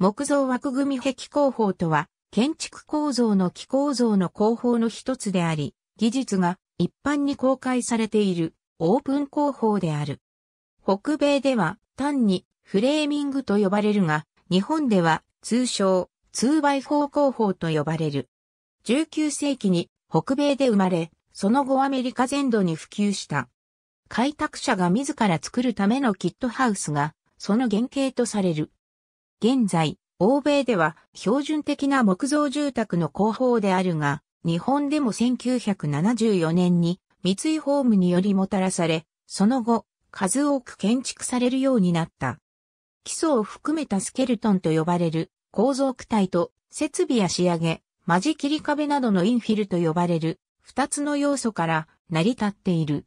木造枠組み壁工法とは、建築構造の機構造の工法の一つであり、技術が一般に公開されているオープン工法である。北米では単にフレーミングと呼ばれるが、日本では通称 2x4 工法と呼ばれる。19世紀に北米で生まれ、その後アメリカ全土に普及した。開拓者が自ら作るためのキットハウスが、その原型とされる。現在、欧米では標準的な木造住宅の工法であるが、日本でも1974年に三井ホームによりもたらされ、その後、数多く建築されるようになった。基礎を含めたスケルトンと呼ばれる構造躯体と設備や仕上げ、間仕切り壁などのインフィルと呼ばれる二つの要素から成り立っている。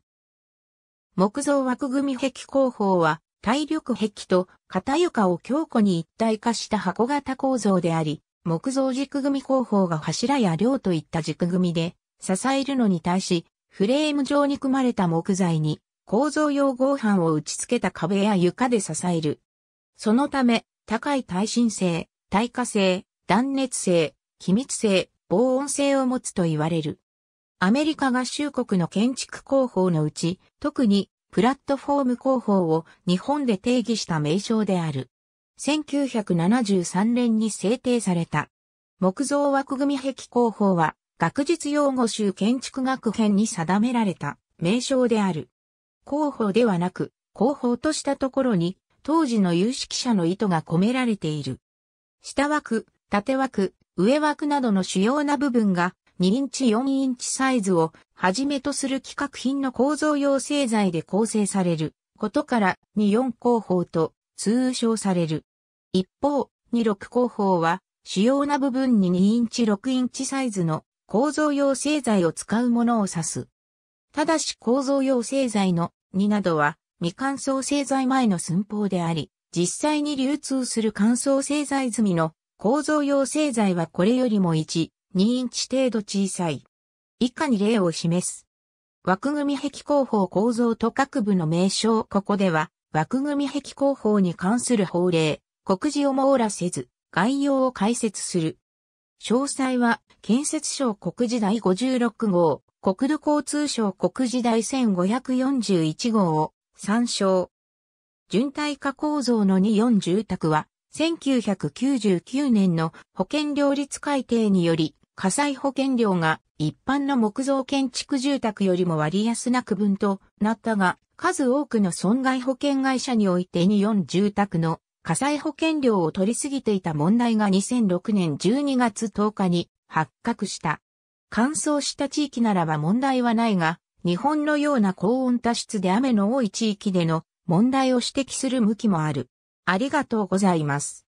木造枠組み壁工法は体力壁と片床を強固に一体化した箱型構造であり、木造軸組工法が柱や梁といった軸組で支えるのに対し、フレーム状に組まれた木材に構造用合板を打ち付けた壁や床で支える。そのため、高い耐震性、耐火性、断熱性、気密性、防音性を持つと言われる。アメリカ合衆国の建築工法のうち、特にプラットフォーム広報を日本で定義した名称である。1973年に制定された。木造枠組壁広報は学術用語集建築学編に定められた名称である。広報ではなく、広報としたところに当時の有識者の意図が込められている。下枠、縦枠、上枠などの主要な部分が2インチ4インチサイズをはじめとする規格品の構造用製材で構成されることから24工法と通称される。一方、26工法は主要な部分に2インチ6インチサイズの構造用製材を使うものを指す。ただし構造用製材の2などは未乾燥製材前の寸法であり、実際に流通する乾燥製材済みの構造用製材はこれよりも1、2インチ程度小さい。以下に例を示す。枠組み壁工法構造と各部の名称ここでは、枠組み壁工法に関する法令、告示を網羅せず、概要を解説する。詳細は、建設省告示第56号、国土交通省告示第1541号を参照。準体化構造の24住宅は、1999年の保険料率改定により、火災保険料が一般の木造建築住宅よりも割安な区分となったが、数多くの損害保険会社において24住宅の火災保険料を取りすぎていた問題が2006年12月10日に発覚した。乾燥した地域ならば問題はないが、日本のような高温多湿で雨の多い地域での問題を指摘する向きもある。ありがとうございます。